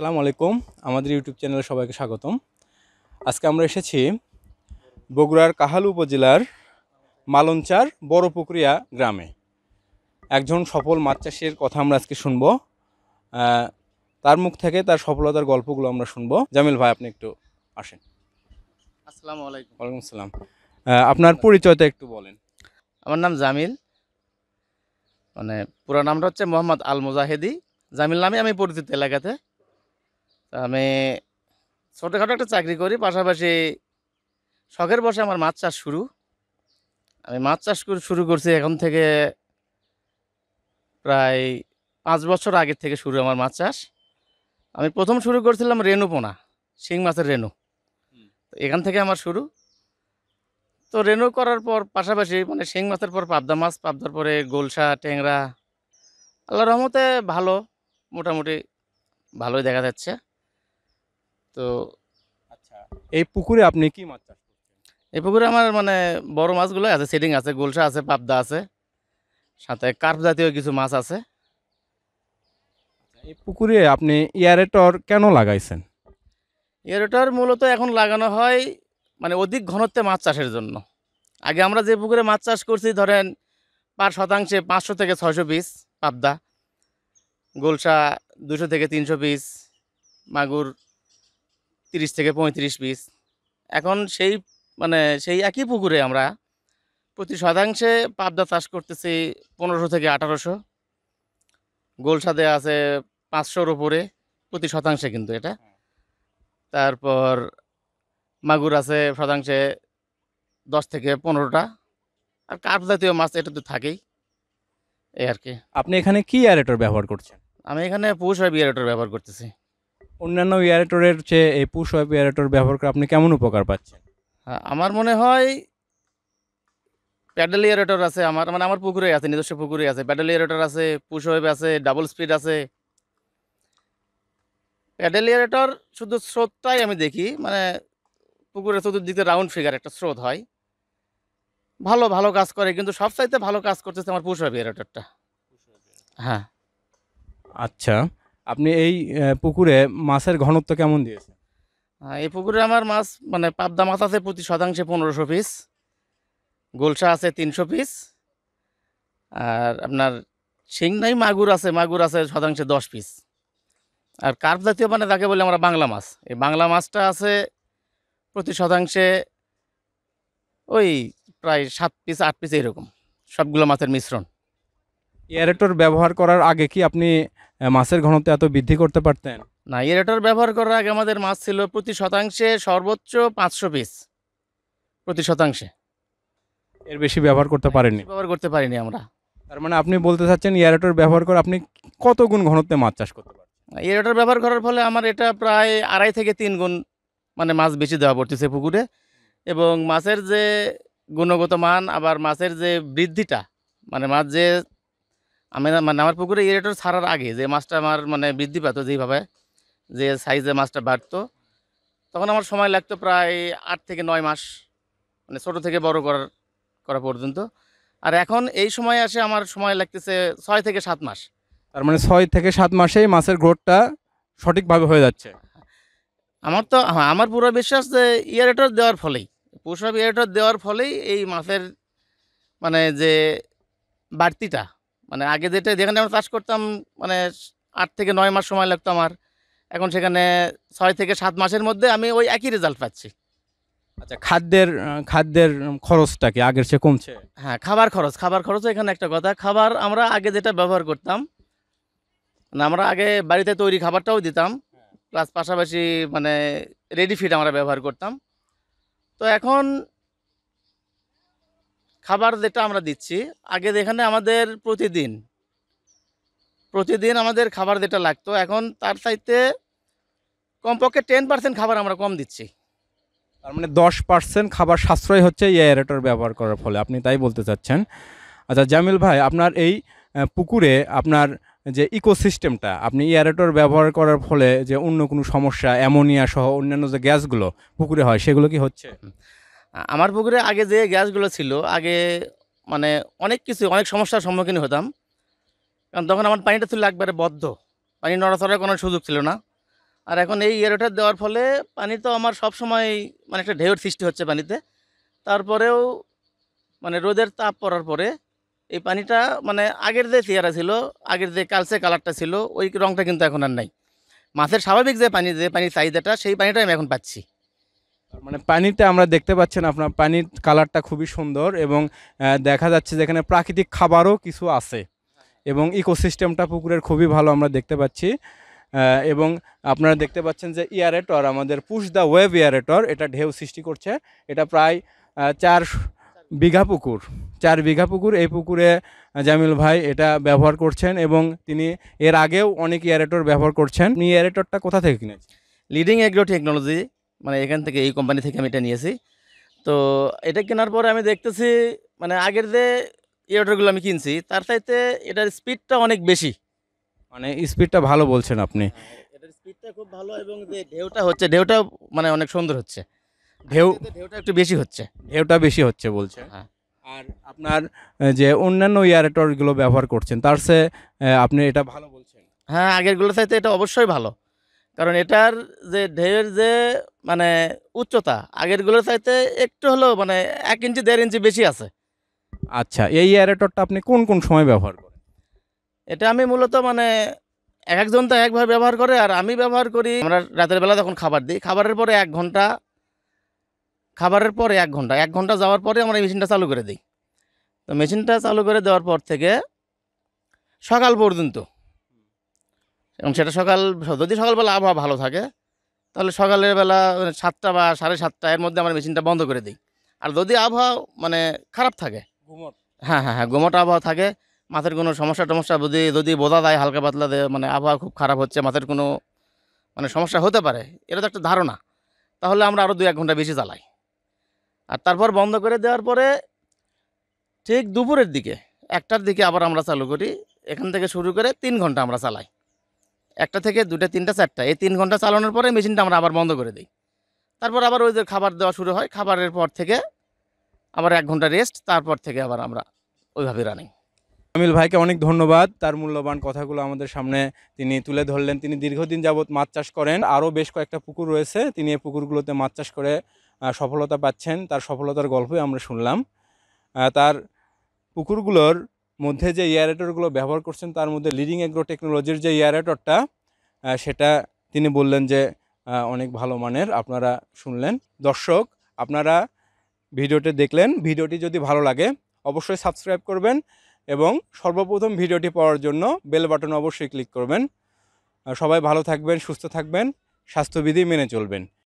সালাম আলাইকুম আমাদের ইউটিউব চ্যানেলে সবাইকে স্বাগতম আজকে আমরা এসেছি বগুড়ার কাহালু উপজেলার মালঞ্চার বড়পুকুরিয়া গ্রামে একজন সফল মাছ চাষির কথা আমরা আজকে শুনবো তার মুখ থেকে তার সফলতার গল্পগুলো আমরা শুনবো জামিল ভাই আপনি একটু আসেন আসসালামু আলাইকুম ওয়ালাইকুম আসসালাম আপনার পরিচয়টা একটু বলেন আমার নাম জামিল মানে পুরো নামটা হচ্ছে মোহাম্মদ আল মুজাহেদি জামিল নামে আমি পরিচিত এলাকাতে আমি ছোটোখাটো একটা চাকরি করি পাশাপাশি শখের বসে আমার মাছ চাষ শুরু আমি মাছ চাষ শুরু করছি এখন থেকে প্রায় পাঁচ বছর আগের থেকে শুরু আমার মাছ চাষ আমি প্রথম শুরু করছিলাম রেনু পোনা শিং মাছের রেনু এখান থেকে আমার শুরু তো রেনু করার পর পাশাপাশি মানে শিং মাছের পর পাবদা মাছ পাবদার পরে গোলসা ট্যাংরা আল্লাহ রহমতে ভালো মোটামুটি ভালোই দেখা যাচ্ছে তো আচ্ছা এই পুকুরে আপনি কি মাছ চাষ এই পুকুরে আমার মানে বড় মাছগুলো আছে সেটিং আছে গোলসা আছে পাবদা আছে সাথে কার্প জাতীয় কিছু মাছ আছে আচ্ছা, এই পুকুরে আপনি ইয়ারেটর কেন লাগাইছেন ইয়ারেটর মূলত এখন লাগানো হয় মানে অধিক ঘনত্বে মাছ চাষের জন্য আগে আমরা যে পুকুরে মাছ চাষ করছি ধরেন পার শতাংশে পাঁচশো থেকে ছয়শো পিস পাবদা গোলসা দুশো থেকে তিনশো পিস মাগুর তিরিশ থেকে পঁয়ত্রিশ পিস এখন সেই মানে সেই একই পুকুরে আমরা প্রতি শতাংশে পাবদা চাষ করতেছি পনেরোশো থেকে আঠারোশো গোলসাদে আছে পাঁচশোর ওপরে প্রতি শতাংশে কিন্তু এটা তারপর মাগুর আছে শতাংশে দশ থেকে পনেরোটা আর কার্প জাতীয় মাছ এটা তো থাকেই এই আর কি আপনি এখানে কি অ্যারেটর ব্যবহার করছেন আমি এখানে পুষ আর বিয়ারেটর ব্যবহার করতেছি অন্যান্য ইয়ারেটরের চেয়ে এই পুশ ওয়েব ইয়ারেটর ব্যবহার করে আপনি কেমন উপকার পাচ্ছেন আমার মনে হয় প্যাডেল ইয়ারেটর আছে আমার মানে আমার পুকুরে আছে নিজস্ব পুকুরে আছে প্যাডেল ইয়ারেটর আছে পুশ ওয়েব আছে ডাবল স্পিড আছে প্যাডেল ইয়ারেটর শুধু স্রোতটাই আমি দেখি মানে পুকুরের চতুর্দিকে রাউন্ড ফিগার একটা স্রোত হয় ভালো ভালো কাজ করে কিন্তু সবচাইতে ভালো কাজ করতেছে আমার পুষ ওয়েব ইয়ারেটরটা হ্যাঁ আচ্ছা আপনি এই পুকুরে মাছের ঘনত্ব কেমন দিয়েছে এই পুকুরে আমার মাছ মানে পাবদা মাছ আছে প্রতি শতাংশে পনেরোশো পিস গোলসা আছে তিনশো পিস আর আপনার নাই মাগুর আছে মাগুর আছে শতাংশে দশ পিস আর কার্প জাতীয় মানে যাকে বলি আমরা বাংলা মাছ এই বাংলা মাছটা আছে প্রতি শতাংশে ওই প্রায় সাত পিস আট পিস এরকম সবগুলো মাছের মিশ্রণ এয়ারেটর ব্যবহার করার আগে কি আপনি মাছের ঘনত্ব এত বৃদ্ধি করতে পারতেন না এরেটর ব্যবহার করার আগে আমাদের মাছ ছিল প্রতি শতাংশে সর্বোচ্চ পাঁচশো পিস প্রতি শতাংশে এর বেশি ব্যবহার করতে পারেনি ব্যবহার করতে পারিনি আমরা তার মানে আপনি বলতে চাচ্ছেন এরেটর ব্যবহার করে আপনি কত গুণ ঘনত্বে মাছ চাষ করতে পারেন এরেটর ব্যবহার করার ফলে আমার এটা প্রায় আড়াই থেকে তিন গুণ মানে মাছ বেশি দেওয়া পড়তেছে পুকুরে এবং মাছের যে গুণগত মান আবার মাছের যে বৃদ্ধিটা মানে মাছ যে আমি মানে আমার পুকুরে ইরেটর ছাড়ার আগে যে মাছটা আমার মানে বৃদ্ধি পেত যেইভাবে যে সাইজে মাছটা বাড়তো তখন আমার সময় লাগতো প্রায় আট থেকে নয় মাস মানে ছোটো থেকে বড় করার করা পর্যন্ত আর এখন এই সময় আসে আমার সময় লাগতেছে ছয় থেকে সাত মাস তার মানে ছয় থেকে সাত মাসেই মাছের গ্রোথটা সঠিকভাবে হয়ে যাচ্ছে আমার তো হ্যাঁ, আমার পুরো বিশ্বাস যে ইয়ারেটর দেওয়ার ফলেই পুষ্প ইয়ারেটর দেওয়ার ফলেই এই মাছের মানে যে বাড়তিটা মানে আগে যেটা যেখানে আমরা চাষ করতাম মানে আট থেকে নয় মাস সময় লাগতো আমার এখন সেখানে ছয় থেকে সাত মাসের মধ্যে আমি ওই একই রেজাল্ট পাচ্ছি আচ্ছা খাদ্যের খাদ্যের খরচটা কি আগের সে কমছে হ্যাঁ খাবার খরচ খাবার খরচও এখানে একটা কথা খাবার আমরা আগে যেটা ব্যবহার করতাম মানে আমরা আগে বাড়িতে তৈরি খাবারটাও দিতাম প্লাস হ্যাঁ। পাশাপাশি মানে রেডি ফিড আমরা ব্যবহার করতাম তো এখন খাবার যেটা আমরা দিচ্ছি আগে যেখানে আমাদের প্রতিদিন প্রতিদিন আমাদের খাবার যেটা লাগতো এখন তার সাইতে কমপক্ষে টেন পার্সেন্ট খাবার আমরা কম দিচ্ছি তার মানে দশ পার্সেন্ট খাবার সাশ্রয় হচ্ছে এই এয়ারেটর ব্যবহার করার ফলে আপনি তাই বলতে চাচ্ছেন আচ্ছা জামিল ভাই আপনার এই পুকুরে আপনার যে ইকোসিস্টেমটা আপনি এয়ারেটর ব্যবহার করার ফলে যে অন্য কোনো সমস্যা অ্যামোনিয়া সহ অন্যান্য যে গ্যাসগুলো পুকুরে হয় সেগুলো কি হচ্ছে আমার পুকুরে আগে যে গ্যাসগুলো ছিল আগে মানে অনেক কিছু অনেক সমস্যার সম্মুখীন হতাম কারণ তখন আমার পানিটা ছিল একবারে বদ্ধ পানি নড়াচড়ার কোনো সুযোগ ছিল না আর এখন এই এরোটা দেওয়ার ফলে পানি তো আমার সব সময় মানে একটা ঢেউর সৃষ্টি হচ্ছে পানিতে তারপরেও মানে রোদের তাপ পড়ার পরে এই পানিটা মানে আগের যে চেয়ারা ছিল আগের যে কালচে কালারটা ছিল ওই রঙটা কিন্তু এখন আর নাই মাছের স্বাভাবিক যে পানি যে পানির চাহিদাটা সেই পানিটাই আমি এখন পাচ্ছি মানে পানিতে আমরা দেখতে পাচ্ছেন আপনার পানির কালারটা খুবই সুন্দর এবং দেখা যাচ্ছে যেখানে প্রাকৃতিক খাবারও কিছু আছে এবং ইকোসিস্টেমটা পুকুরের খুবই ভালো আমরা দেখতে পাচ্ছি এবং আপনারা দেখতে পাচ্ছেন যে ইয়ারেটর আমাদের পুশ দ্য ওয়েব ইয়ারেটর এটা ঢেউ সৃষ্টি করছে এটা প্রায় চার বিঘা পুকুর চার বিঘা পুকুর এই পুকুরে জামিল ভাই এটা ব্যবহার করছেন এবং তিনি এর আগেও অনেক ইয়ারেটর ব্যবহার করছেন ইয়ারেটরটা কোথা থেকে কিনেছেন লিডিং এগ্রো টেকনোলজি মানে এখান থেকে এই কোম্পানি থেকে আমি এটা নিয়েছি তো এটা কেনার পরে আমি দেখতেছি মানে আগের যে ইয়ারটারগুলো আমি কিনছি তার চাইতে এটার স্পিডটা অনেক বেশি মানে স্পিডটা ভালো বলছেন আপনি হ্যাঁ, এটার স্পিডটা খুব ভালো এবং যে ঢেউটা হচ্ছে ঢেউটা মানে অনেক সুন্দর হচ্ছে ঢেউ ঢেউটা একটু বেশি হচ্ছে ঢেউটা বেশি হচ্ছে বলছে হ্যাঁ আর আপনার যে অন্যান্য ইয়ারেটরগুলো ব্যবহার করছেন তার সে আপনি এটা ভালো বলছেন হ্যাঁ আগেরগুলো চাইতে এটা অবশ্যই ভালো কারণ এটার যে ঢেউয়ের যে মানে উচ্চতা আগেরগুলোর চাইতে একটু হলেও মানে এক ইঞ্চি দেড় ইঞ্চি বেশি আছে আচ্ছা এই অ্যারেটরটা আপনি কোন কোন সময় ব্যবহার করেন এটা আমি মূলত মানে এক একজন তো একভাবে ব্যবহার করে আর আমি ব্যবহার করি আমরা রাতের বেলা তখন খাবার দিই খাবারের পরে এক ঘন্টা খাবারের পরে এক ঘন্টা এক ঘন্টা যাওয়ার পরে আমরা মেশিনটা চালু করে দিই তো মেশিনটা চালু করে দেওয়ার পর থেকে সকাল পর্যন্ত এবং সেটা সকাল যদি সকালবেলা আবহাওয়া ভালো থাকে তাহলে সকালের বেলা মানে সাতটা বা সাড়ে সাতটা এর মধ্যে আমরা মেশিনটা বন্ধ করে দিই আর যদি আবহাওয়া মানে খারাপ থাকে হ্যাঁ হ্যাঁ হ্যাঁ ঘুমট আবহাওয়া থাকে মাথার কোনো সমস্যা টমস্যা যদি যদি বোঝা দেয় হালকা পাতলা মানে আবহাওয়া খুব খারাপ হচ্ছে মাথার কোনো মানে সমস্যা হতে পারে এটা তো একটা ধারণা তাহলে আমরা আরও দু এক ঘন্টা বেশি চালাই আর তারপর বন্ধ করে দেওয়ার পরে ঠিক দুপুরের দিকে একটার দিকে আবার আমরা চালু করি এখান থেকে শুরু করে তিন ঘন্টা আমরা চালাই একটা থেকে দুটা তিনটা চারটা এই তিন ঘন্টা চালানোর পরে মেশিনটা আমরা আবার বন্ধ করে দিই তারপর আবার ওই যে খাবার দেওয়া শুরু হয় খাবারের পর থেকে আবার এক ঘন্টা রেস্ট তারপর থেকে আবার আমরা ওইভাবে রানিং আমিল ভাইকে অনেক ধন্যবাদ তার মূল্যবান কথাগুলো আমাদের সামনে তিনি তুলে ধরলেন তিনি দীর্ঘদিন যাবৎ মাছ চাষ করেন আরও বেশ কয়েকটা পুকুর রয়েছে তিনি এই পুকুরগুলোতে মাছ চাষ করে সফলতা পাচ্ছেন তার সফলতার গল্পই আমরা শুনলাম তার পুকুরগুলোর মধ্যে যে ইয়ারেটরগুলো ব্যবহার করছেন তার মধ্যে লিডিং অ্যাগ্রো টেকনোলজির যে ইয়ারেটরটা সেটা তিনি বললেন যে অনেক ভালো মানের আপনারা শুনলেন দর্শক আপনারা ভিডিওটি দেখলেন ভিডিওটি যদি ভালো লাগে অবশ্যই সাবস্ক্রাইব করবেন এবং সর্বপ্রথম ভিডিওটি পাওয়ার জন্য বেল বাটন অবশ্যই ক্লিক করবেন সবাই ভালো থাকবেন সুস্থ থাকবেন স্বাস্থ্যবিধি মেনে চলবেন